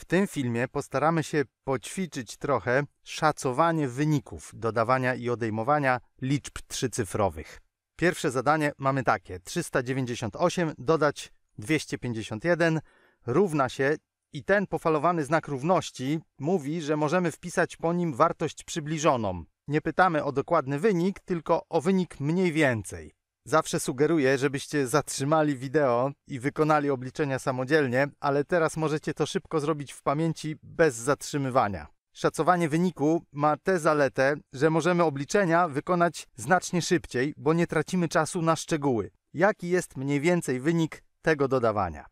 W tym filmie postaramy się poćwiczyć trochę szacowanie wyników dodawania i odejmowania liczb trzycyfrowych. Pierwsze zadanie mamy takie: 398 dodać 251 równa się i ten pofalowany znak równości mówi, że możemy wpisać po nim wartość przybliżoną. Nie pytamy o dokładny wynik, tylko o wynik mniej więcej. Zawsze sugeruję, żebyście zatrzymali wideo i wykonali obliczenia samodzielnie, ale teraz możecie to szybko zrobić w pamięci bez zatrzymywania. Szacowanie wyniku ma tę zaletę, że możemy obliczenia wykonać znacznie szybciej, bo nie tracimy czasu na szczegóły. Jaki jest mniej więcej wynik tego dodawania?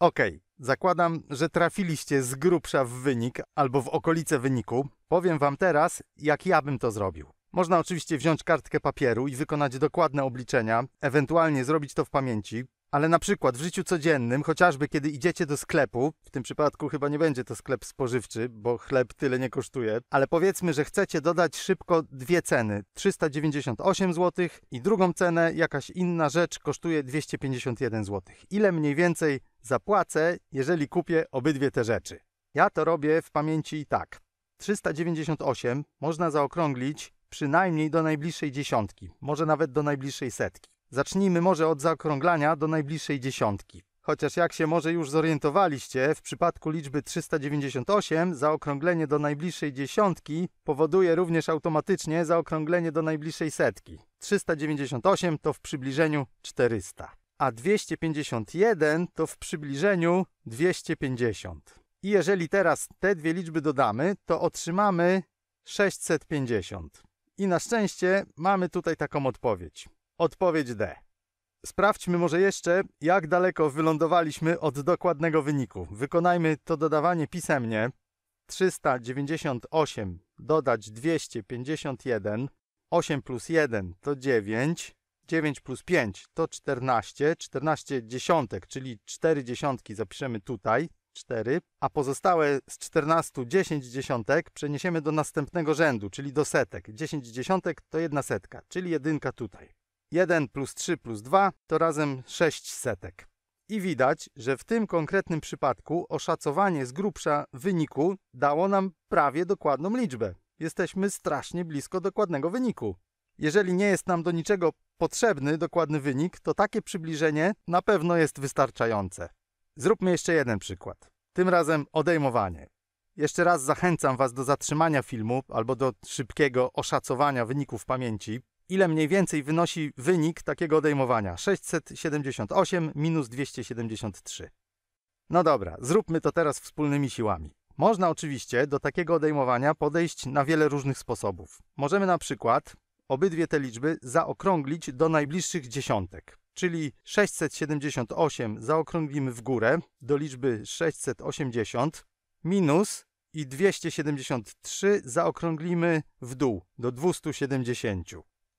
Ok, zakładam, że trafiliście z grubsza w wynik albo w okolice wyniku. Powiem Wam teraz, jak ja bym to zrobił. Można oczywiście wziąć kartkę papieru i wykonać dokładne obliczenia, ewentualnie zrobić to w pamięci, ale na przykład w życiu codziennym, chociażby kiedy idziecie do sklepu, w tym przypadku chyba nie będzie to sklep spożywczy, bo chleb tyle nie kosztuje, ale powiedzmy, że chcecie dodać szybko dwie ceny: 398 zł i drugą cenę, jakaś inna rzecz kosztuje 251 zł. Ile mniej więcej zapłacę, jeżeli kupię obydwie te rzeczy? Ja to robię w pamięci i tak. 398 można zaokrąglić przynajmniej do najbliższej dziesiątki, może nawet do najbliższej setki. Zacznijmy może od zaokrąglania do najbliższej dziesiątki. Chociaż jak się może już zorientowaliście, w przypadku liczby 398 zaokrąglenie do najbliższej dziesiątki powoduje również automatycznie zaokrąglenie do najbliższej setki. 398 to w przybliżeniu 400, a 251 to w przybliżeniu 250. I jeżeli teraz te dwie liczby dodamy, to otrzymamy 650. I na szczęście mamy tutaj taką odpowiedź. Odpowiedź D. Sprawdźmy może jeszcze, jak daleko wylądowaliśmy od dokładnego wyniku. Wykonajmy to dodawanie pisemnie. 398 dodać 251, 8 plus 1 to 9, 9 plus 5 to 14, 14 dziesiątek, czyli 4 dziesiątki zapiszemy tutaj, 4, a pozostałe z 14 10 dziesiątek przeniesiemy do następnego rzędu, czyli do setek. 10 dziesiątek to jedna setka, czyli jedynka tutaj. 1 plus 3 plus 2 to razem 6 setek. I widać, że w tym konkretnym przypadku oszacowanie z grubsza wyniku dało nam prawie dokładną liczbę. Jesteśmy strasznie blisko dokładnego wyniku. Jeżeli nie jest nam do niczego potrzebny dokładny wynik, to takie przybliżenie na pewno jest wystarczające. Zróbmy jeszcze jeden przykład. Tym razem odejmowanie. Jeszcze raz zachęcam Was do zatrzymania filmu albo do szybkiego oszacowania wyników pamięci. Ile mniej więcej wynosi wynik takiego odejmowania? 678 minus 273. No dobra, zróbmy to teraz wspólnymi siłami. Można oczywiście do takiego odejmowania podejść na wiele różnych sposobów. Możemy na przykład obydwie te liczby zaokrąglić do najbliższych dziesiątek czyli 678 zaokrąglimy w górę do liczby 680 minus i 273 zaokrąglimy w dół do 270.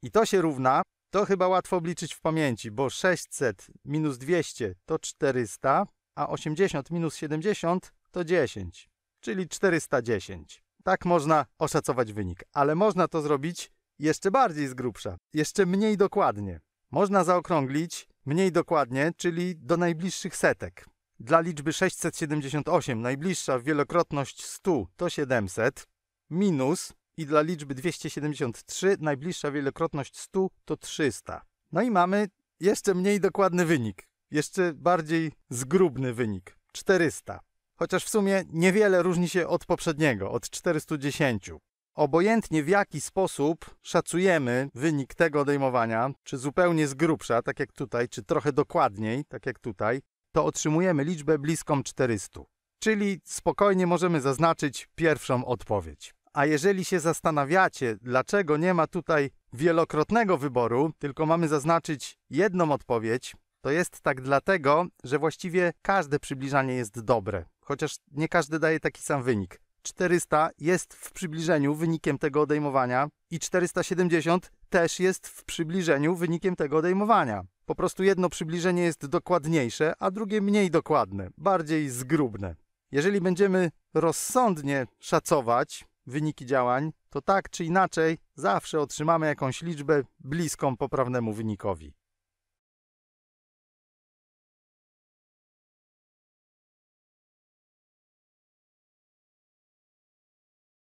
I to się równa, to chyba łatwo obliczyć w pamięci, bo 600 minus 200 to 400, a 80 minus 70 to 10, czyli 410. Tak można oszacować wynik, ale można to zrobić jeszcze bardziej z grubsza, jeszcze mniej dokładnie. Można zaokrąglić mniej dokładnie, czyli do najbliższych setek. Dla liczby 678 najbliższa wielokrotność 100 to 700, minus i dla liczby 273 najbliższa wielokrotność 100 to 300. No i mamy jeszcze mniej dokładny wynik, jeszcze bardziej zgrubny wynik 400. Chociaż w sumie niewiele różni się od poprzedniego, od 410 obojętnie w jaki sposób szacujemy wynik tego odejmowania, czy zupełnie z grubsza, tak jak tutaj, czy trochę dokładniej, tak jak tutaj, to otrzymujemy liczbę bliską 400. Czyli spokojnie możemy zaznaczyć pierwszą odpowiedź. A jeżeli się zastanawiacie, dlaczego nie ma tutaj wielokrotnego wyboru, tylko mamy zaznaczyć jedną odpowiedź, to jest tak dlatego, że właściwie każde przybliżanie jest dobre, chociaż nie każdy daje taki sam wynik. 400 jest w przybliżeniu wynikiem tego odejmowania i 470 też jest w przybliżeniu wynikiem tego odejmowania. Po prostu jedno przybliżenie jest dokładniejsze, a drugie mniej dokładne, bardziej zgrubne. Jeżeli będziemy rozsądnie szacować wyniki działań, to tak czy inaczej zawsze otrzymamy jakąś liczbę bliską poprawnemu wynikowi.